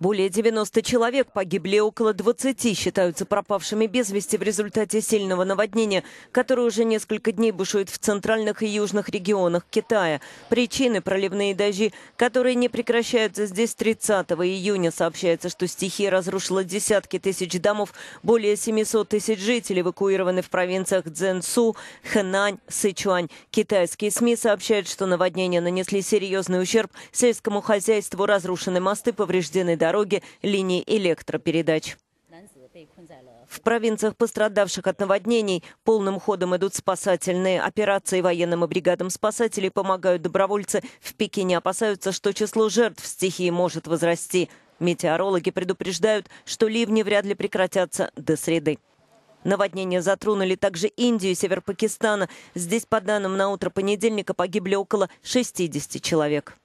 Более 90 человек погибли, около 20 считаются пропавшими без вести в результате сильного наводнения, которое уже несколько дней бушует в центральных и южных регионах Китая. Причины – проливные дожди, которые не прекращаются здесь 30 июня. Сообщается, что стихия разрушила десятки тысяч домов, более 700 тысяч жителей эвакуированы в провинциях Цзэнсу, Хэнань, Сычуань. Китайские СМИ сообщают, что наводнения нанесли серьезный ущерб сельскому хозяйству, разрушены мосты, повреждены дороги, линии электропередач. В провинциях, пострадавших от наводнений, полным ходом идут спасательные операции. Военным и бригадам спасателей помогают добровольцы. В Пекине опасаются, что число жертв стихии может возрасти. Метеорологи предупреждают, что ливни вряд ли прекратятся до среды. Наводнения затронули также Индию и север Пакистана. Здесь, по данным на утро понедельника, погибли около 60 человек.